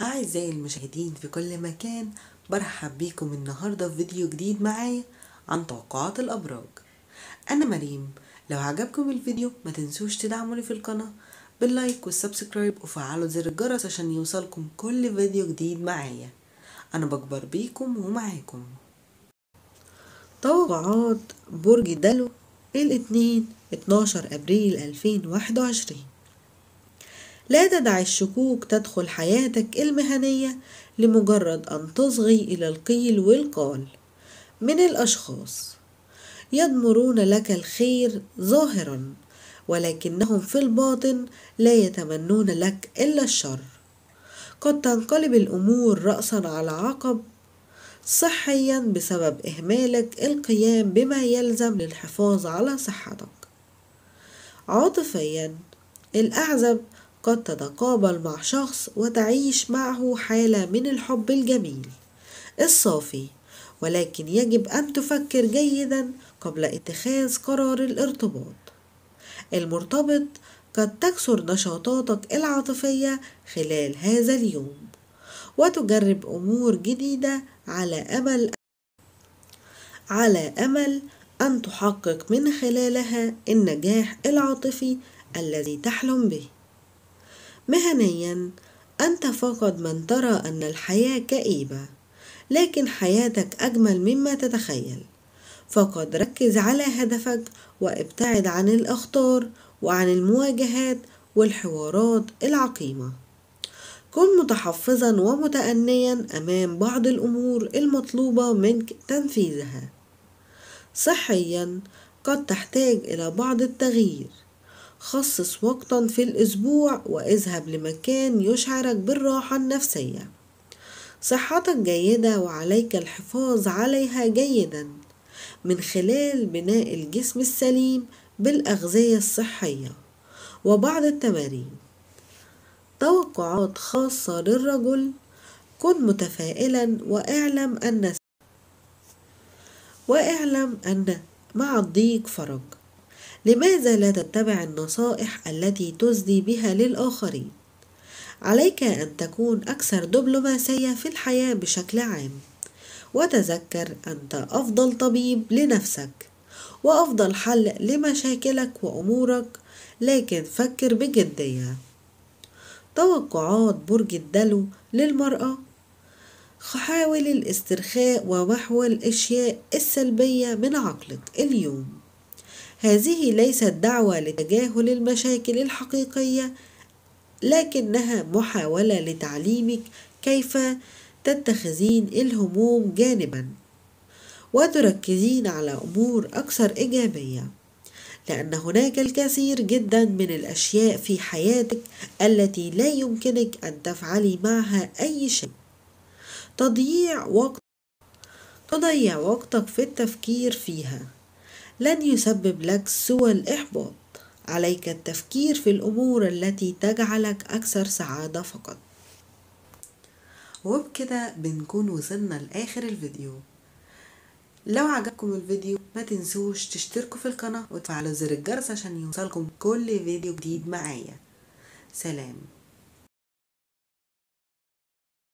أعزائي المشاهدين في كل مكان برحب بيكم النهاردة في فيديو جديد معايا عن توقعات الأبراج أنا مريم لو عجبكم الفيديو ما تنسوش تدعموني في القناة باللايك والسبسكرايب وفعلوا زر الجرس عشان يوصلكم كل فيديو جديد معايا أنا بكبر بيكم ومعاكم توقعات برج دلو الاثنين 12 أبريل 2021 لا تدع الشكوك تدخل حياتك المهنية لمجرد أن تصغي إلى القيل والقال من الأشخاص يضمرون لك الخير ظاهرا ولكنهم في الباطن لا يتمنون لك إلا الشر قد تنقلب الأمور رأسا على عقب صحيا بسبب إهمالك القيام بما يلزم للحفاظ على صحتك عاطفيا الأعزب قد تتقابل مع شخص وتعيش معه حالة من الحب الجميل الصافي ولكن يجب أن تفكر جيدا قبل اتخاذ قرار الارتباط المرتبط قد تكسر نشاطاتك العاطفية خلال هذا اليوم وتجرب أمور جديدة على أمل على أمل أن تحقق من خلالها النجاح العاطفي الذي تحلم به مهنيا أنت فقط من ترى أن الحياة كئيبة لكن حياتك أجمل مما تتخيل فقد ركز على هدفك وابتعد عن الأخطار وعن المواجهات والحوارات العقيمة كن متحفظا ومتأنيا أمام بعض الأمور المطلوبة منك تنفيذها صحيا قد تحتاج إلى بعض التغيير خصص وقتا في الأسبوع واذهب لمكان يشعرك بالراحة النفسية صحتك جيدة وعليك الحفاظ عليها جيدا من خلال بناء الجسم السليم بالأغذية الصحية وبعض التمارين توقعات خاصة للرجل كن متفائلا واعلم أن واعلم أن مع الضيق فرج لماذا لا تتبع النصائح التي تزدي بها للآخرين؟ عليك أن تكون أكثر دبلوماسية في الحياة بشكل عام وتذكر أنت أفضل طبيب لنفسك وأفضل حل لمشاكلك وأمورك لكن فكر بجدية توقعات برج الدلو للمرأة حاول الاسترخاء ومحو الأشياء السلبية من عقلك اليوم هذه ليست دعوة لتجاهل المشاكل الحقيقية لكنها محاولة لتعليمك كيف تتخذين الهموم جانبا وتركزين على أمور أكثر إيجابية لأن هناك الكثير جدا من الأشياء في حياتك التي لا يمكنك أن تفعلي معها أي شيء تضييع وقت تضيع وقتك في التفكير فيها لن يسبب لك سوى الإحباط عليك التفكير في الأمور التي تجعلك أكثر سعادة فقط وبكده بنكون وصلنا لآخر الفيديو لو عجبكم الفيديو ما تنسوش تشتركوا في القناة وتفعلوا زر الجرس عشان يوصلكم كل فيديو جديد معايا سلام